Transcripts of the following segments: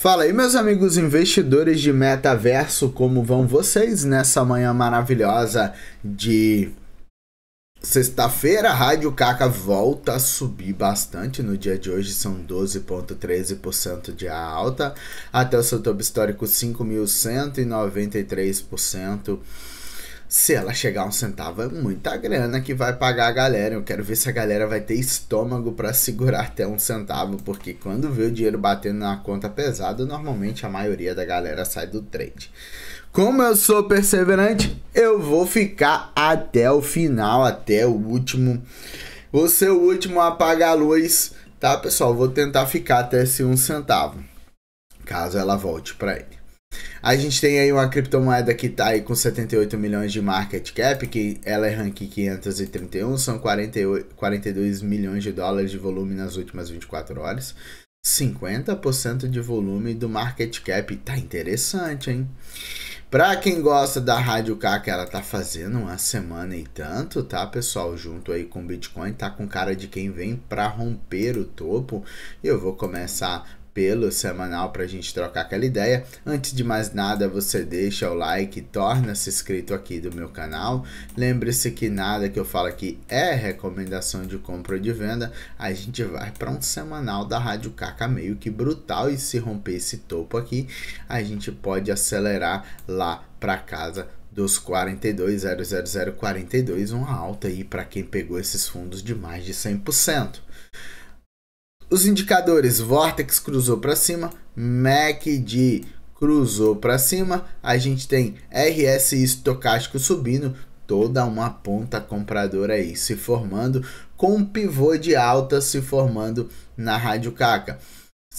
Fala aí, meus amigos investidores de metaverso, como vão vocês nessa manhã maravilhosa de sexta-feira? Rádio Caca volta a subir bastante no dia de hoje, são 12,13% de alta, até o seu topo histórico 5.193%. Se ela chegar a um centavo, é muita grana que vai pagar a galera. Eu quero ver se a galera vai ter estômago para segurar até um centavo, porque quando vê o dinheiro batendo na conta pesada, normalmente a maioria da galera sai do trade. Como eu sou perseverante, eu vou ficar até o final, até o último. Vou ser o último a apagar a luz, tá, pessoal? Vou tentar ficar até esse um centavo, caso ela volte para ele. A gente tem aí uma criptomoeda que está aí com 78 milhões de market cap, que ela é rank 531, são 48, 42 milhões de dólares de volume nas últimas 24 horas. 50% de volume do market cap. Tá interessante, hein? Para quem gosta da Rádio K, que ela tá fazendo uma semana e tanto, tá, pessoal? Junto aí com o Bitcoin, tá com cara de quem vem para romper o topo. Eu vou começar pelo semanal para a gente trocar aquela ideia. Antes de mais nada, você deixa o like, torna-se inscrito aqui do meu canal. Lembre-se que nada que eu falo aqui é recomendação de compra ou de venda. A gente vai para um semanal da Rádio Caca meio que brutal e se romper esse topo aqui, a gente pode acelerar lá para casa dos 42.00042, uma alta aí para quem pegou esses fundos de mais de 100%. Os indicadores Vortex cruzou para cima, MACD cruzou para cima, a gente tem RSI estocástico subindo, toda uma ponta compradora aí se formando com um pivô de alta se formando na Rádio Caca.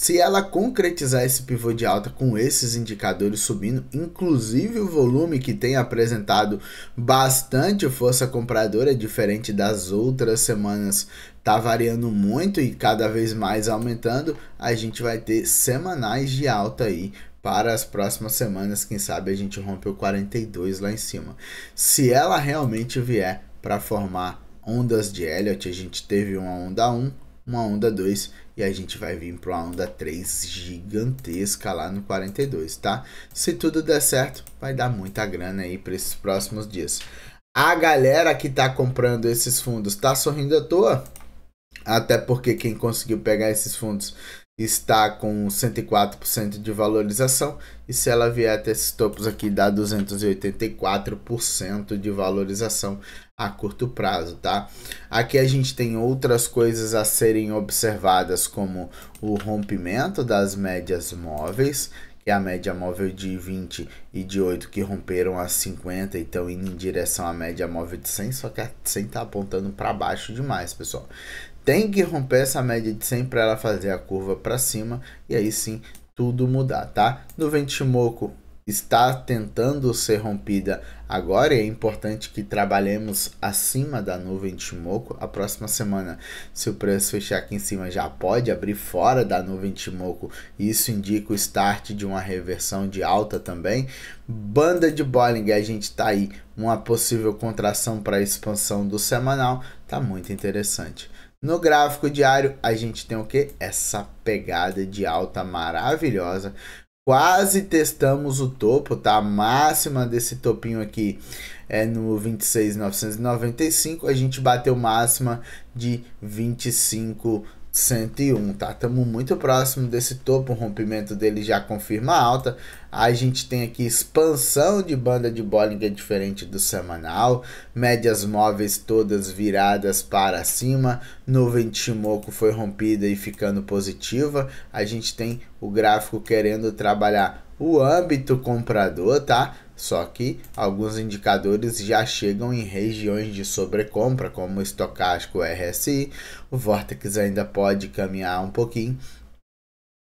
Se ela concretizar esse pivô de alta com esses indicadores subindo, inclusive o volume que tem apresentado bastante força compradora, diferente das outras semanas, tá variando muito e cada vez mais aumentando, a gente vai ter semanais de alta aí para as próximas semanas, quem sabe a gente rompe o 42 lá em cima. Se ela realmente vier para formar ondas de Elliott, a gente teve uma onda 1, uma onda 2 e a gente vai vir para uma onda 3 gigantesca lá no 42, tá? Se tudo der certo, vai dar muita grana aí para esses próximos dias. A galera que tá comprando esses fundos tá sorrindo à toa? Até porque quem conseguiu pegar esses fundos está com 104% de valorização e se ela vier até esses topos aqui dá 284% de valorização a curto prazo, tá? Aqui a gente tem outras coisas a serem observadas como o rompimento das médias móveis, a média móvel de 20 e de 8 que romperam a 50, então indo em direção à média móvel de 100, só que a 100 está apontando para baixo demais, pessoal. Tem que romper essa média de 100 para ela fazer a curva para cima e aí sim tudo mudar, tá? No Ventimoco, está tentando ser rompida agora é importante que trabalhemos acima da nuvem de Timoco. A próxima semana, se o preço fechar aqui em cima, já pode abrir fora da nuvem de Timoco. Isso indica o start de uma reversão de alta também. Banda de Bollinger, a gente está aí. Uma possível contração para a expansão do semanal. Tá muito interessante. No gráfico diário, a gente tem o que? Essa pegada de alta maravilhosa Quase testamos o topo, tá? A máxima desse topinho aqui é no 26.995. A gente bateu máxima de 25 101, tá? Estamos muito próximo desse topo, o rompimento dele já confirma alta. A gente tem aqui expansão de banda de Bollinger é diferente do semanal, médias móveis todas viradas para cima, nuvem de Shimoku foi rompida e ficando positiva. A gente tem o gráfico querendo trabalhar o âmbito comprador, tá? Só que alguns indicadores já chegam em regiões de sobrecompra, como o estocástico RSI, o Vortex ainda pode caminhar um pouquinho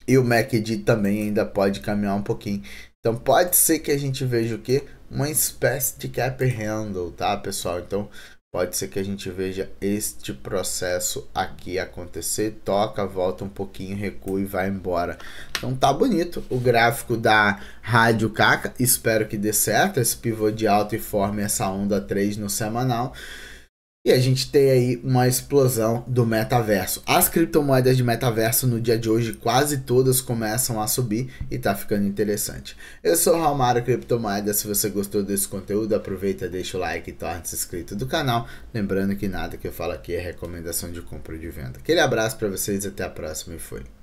e o MACD também ainda pode caminhar um pouquinho. Então pode ser que a gente veja o que? Uma espécie de cap handle, tá pessoal? Então Pode ser que a gente veja este processo aqui acontecer. Toca, volta um pouquinho, recua e vai embora. Então tá bonito o gráfico da Rádio Caca. Espero que dê certo esse pivô de alta e forme essa onda 3 no semanal. E a gente tem aí uma explosão do metaverso. As criptomoedas de metaverso no dia de hoje quase todas começam a subir e tá ficando interessante. Eu sou o Romário Criptomoedas. Se você gostou desse conteúdo, aproveita, deixa o like e torne-se inscrito do canal. Lembrando que nada que eu falo aqui é recomendação de compra ou de venda. Aquele abraço para vocês, até a próxima e fui.